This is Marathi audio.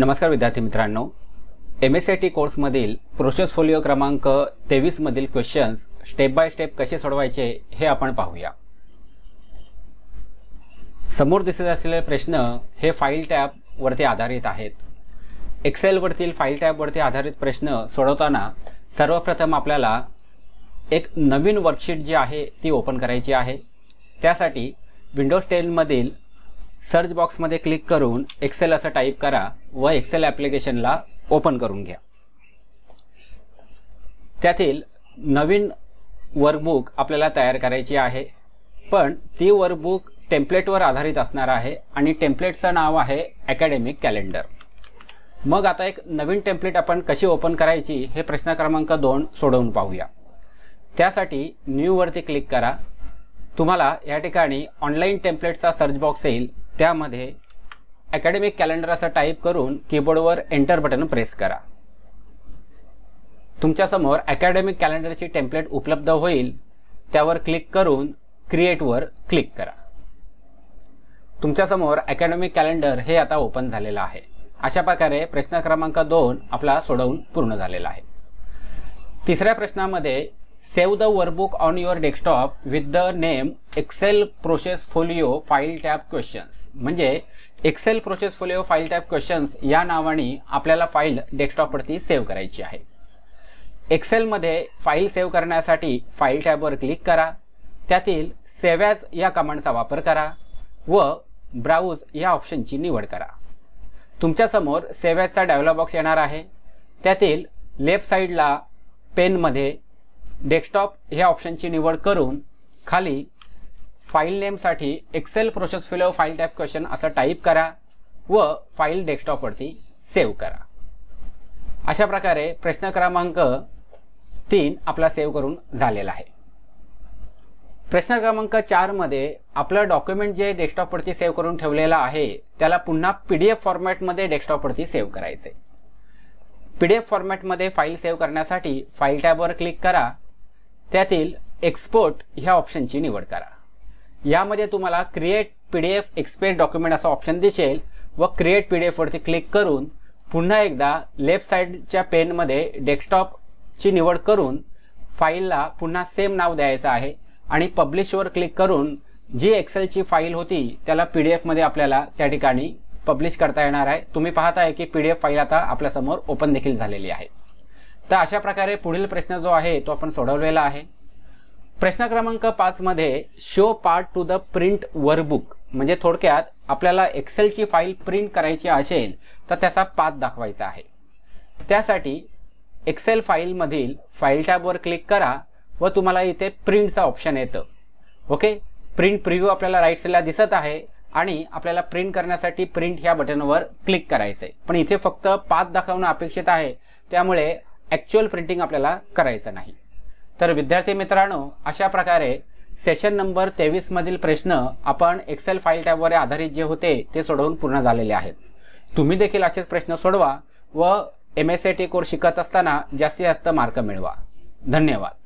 नमस्कार विद्यार्थी मित्रांनो M S A I T कोर्समधील प्रोसेसफोलिओ क्रमांक तेवीसमधील क्वेश्चन्स स्टेप बाय स्टेप कसे सोडवायचे हे आपण पाहूया समोर दिसत असलेले प्रश्न हे फाईल टॅबवरती आधारित आहेत एक्सेलवरतील फाईल टॅबवरती आधारित प्रश्न सोडवताना सर्वप्रथम आपल्याला एक नवीन वर्कशीट जी आहे ती ओपन करायची आहे त्यासाठी विंडोज टेनमधील सर्च बॉक्समध्ये क्लिक करून एक्सेल असं टाईप करा व एक्सेल ॲप्लिकेशनला ओपन करून घ्या त्यातील नवीन वर्कबुक आपल्याला तयार करायची आहे पण ती वर्कबुक टेम्पलेटवर आधारित असणार आहे आणि टेम्पलेटचं नाव आहे अकॅडमिक कॅलेंडर मग आता एक नवीन टेम्पलेट आपण कशी ओपन करायची हे प्रश्न क्रमांक दोन सोडवून पाहूया त्यासाठी न्यूवरती क्लिक करा तुम्हाला या ठिकाणी ऑनलाईन टेम्पलेटचा सर्च बॉक्स येईल त्यामध्ये अकॅडमिक कॅलेंडर असं टाईप करून कीबोर्डवर एंटर बटन प्रेस करा तुमच्यासमोर अकॅडमिक कॅलेंडरची टेम्पलेट उपलब्ध होईल त्यावर क्लिक करून क्रिएटवर क्लिक करा तुमच्यासमोर अकॅडमिक कॅलेंडर हे आता ओपन झालेलं आहे अशा प्रकारे प्रश्न क्रमांक दोन आपला सोडवून पूर्ण झालेला आहे तिसऱ्या प्रश्नामध्ये save the workbook on your desktop with the name Excel process folio file tab questions म्हणजे Excel process folio file tap questions या नावाने आपल्याला फाईल डेस्कटॉपवरती सेव्ह करायची आहे एक्सेलमध्ये फाईल सेव्ह करण्यासाठी फाईल टॅबवर क्लिक करा त्यातील सेव्हॅज या कमांडचा वापर करा व ब्राऊज या ऑप्शनची निवड करा तुमच्यासमोर सेव्ह ॲजचा डायलॉग बॉक्स येणार आहे त्यातील लेफ्ट साईडला पेनमध्ये डेस्कटॉप ह्या ऑप्शनची निवड करून खाली फाईल नेमसाठी Excel process folio file tap question असं टाईप करा व फाईल डेस्कटॉपवरती सेव्ह करा अशा प्रकारे प्रश्न क्रमांक तीन आपला सेव्ह करून झालेला आहे प्रश्न क्रमांक चारमध्ये आपलं डॉक्युमेंट जे डेस्कटॉपवरती सेव्ह करून ठेवलेलं आहे त्याला पुन्हा पी डी एफ फॉर्मॅटमध्ये डेस्कटॉपवरती सेव्ह करायचे पी डी एफ फॉर्मॅटमध्ये फाईल सेव्ह करण्यासाठी फाईल टॅबवर क्लिक करा त्यातील एक्सपोर्ट ह्या ऑप्शनची निवड करा यामध्ये तुम्हाला create P D F export document असा ऑप्शन दिसेल व क्रिएट पी डी एफवरती क्लिक करून पुन्हा एकदा लेफ्ट साईडच्या पेनमध्ये डेस्कटॉपची निवड करून फाईलला पुन्हा सेम नाव द्यायचं आहे आणि पब्लिशवर क्लिक करून जी एक्सेलची फाईल होती त्याला पी डी एफमध्ये आपल्याला त्या ठिकाणी पब्लिश करता येणार आहे तुम्ही पाहताय की पी डी एफ फाईल आता आपल्यासमोर ओपन देखील झालेली आहे तर अशा प्रकारे पुढील प्रश्न जो आहे तो आपण सोडवलेला आहे प्रश्न क्रमांक पाचमध्ये show part to the print workbook म्हणजे थोडक्यात आपल्याला एक्सेलची फाईल प्रिंट करायची असेल तर त्याचा पाथ दाखवायचा आहे त्यासाठी एक्सेल फाईलमधील फाईल टॅबवर क्लिक करा व तुम्हाला इथे प्रिंटचा ऑप्शन येतं ओके प्रिंट प्रिव्ह्यू आपल्याला राईट साईडला दिसत आहे आणि आपल्याला प्रिंट करण्यासाठी प्रिंट ह्या बटनवर क्लिक करायचं आहे पण इथे फक्त पाच दाखवणं अपेक्षित आहे त्यामुळे ॲक्च्युअल प्रिंटिंग आपल्याला करायचं नाही तर विद्यार्थी मित्रांनो अशा प्रकारे सेशन नंबर तेवीसमधील प्रश्न आपण एक्सेल फाईल टॅबवर आधारित जे होते ते सोडवून पूर्ण झालेले आहेत तुम्ही देखील असेच प्रश्न सोडवा व एम एस टी कोर्स शिकत असताना जास्तीत जास्त मार्क मिळवा धन्यवाद